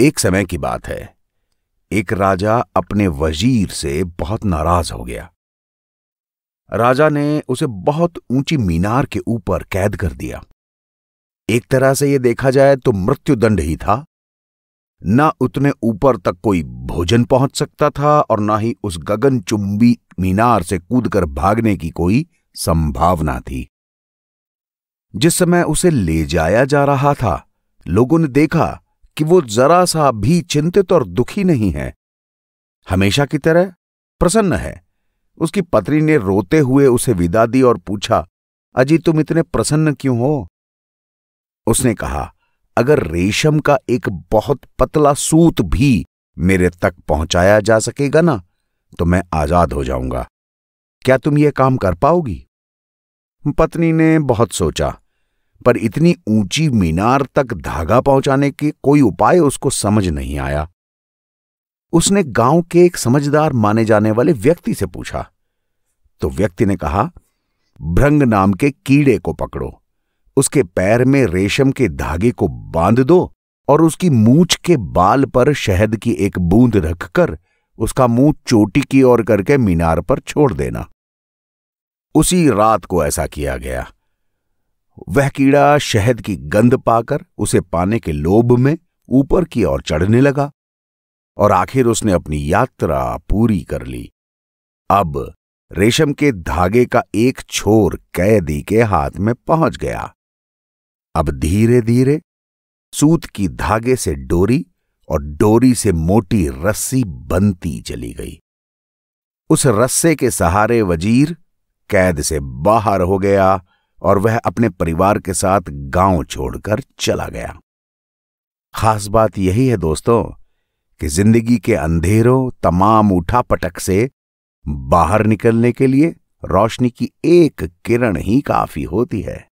एक समय की बात है एक राजा अपने वजीर से बहुत नाराज हो गया राजा ने उसे बहुत ऊंची मीनार के ऊपर कैद कर दिया एक तरह से यह देखा जाए तो मृत्युदंड ही था ना उतने ऊपर तक कोई भोजन पहुंच सकता था और ना ही उस गगनचुंबी मीनार से कूदकर भागने की कोई संभावना थी जिस समय उसे ले जाया जा रहा था लोगों ने देखा कि वो जरा सा भी चिंतित और दुखी नहीं है हमेशा की तरह प्रसन्न है उसकी पत्नी ने रोते हुए उसे विदा दी और पूछा अजी तुम इतने प्रसन्न क्यों हो उसने कहा अगर रेशम का एक बहुत पतला सूत भी मेरे तक पहुंचाया जा सकेगा ना तो मैं आजाद हो जाऊंगा क्या तुम यह काम कर पाओगी पत्नी ने बहुत सोचा पर इतनी ऊंची मीनार तक धागा पहुंचाने के कोई उपाय उसको समझ नहीं आया उसने गांव के एक समझदार माने जाने वाले व्यक्ति से पूछा तो व्यक्ति ने कहा भ्रंग नाम के कीड़े को पकड़ो उसके पैर में रेशम के धागे को बांध दो और उसकी मूछ के बाल पर शहद की एक बूंद रखकर उसका मुंह चोटी की ओर करके मीनार पर छोड़ देना उसी रात को ऐसा किया गया वह कीड़ा शहद की गंध पाकर उसे पाने के लोभ में ऊपर की ओर चढ़ने लगा और आखिर उसने अपनी यात्रा पूरी कर ली अब रेशम के धागे का एक छोर कैदी के हाथ में पहुंच गया अब धीरे धीरे सूत की धागे से डोरी और डोरी से मोटी रस्सी बनती चली गई उस रस्से के सहारे वजीर कैद से बाहर हो गया और वह अपने परिवार के साथ गांव छोड़कर चला गया खास बात यही है दोस्तों कि जिंदगी के अंधेरों तमाम उठा पटक से बाहर निकलने के लिए रोशनी की एक किरण ही काफी होती है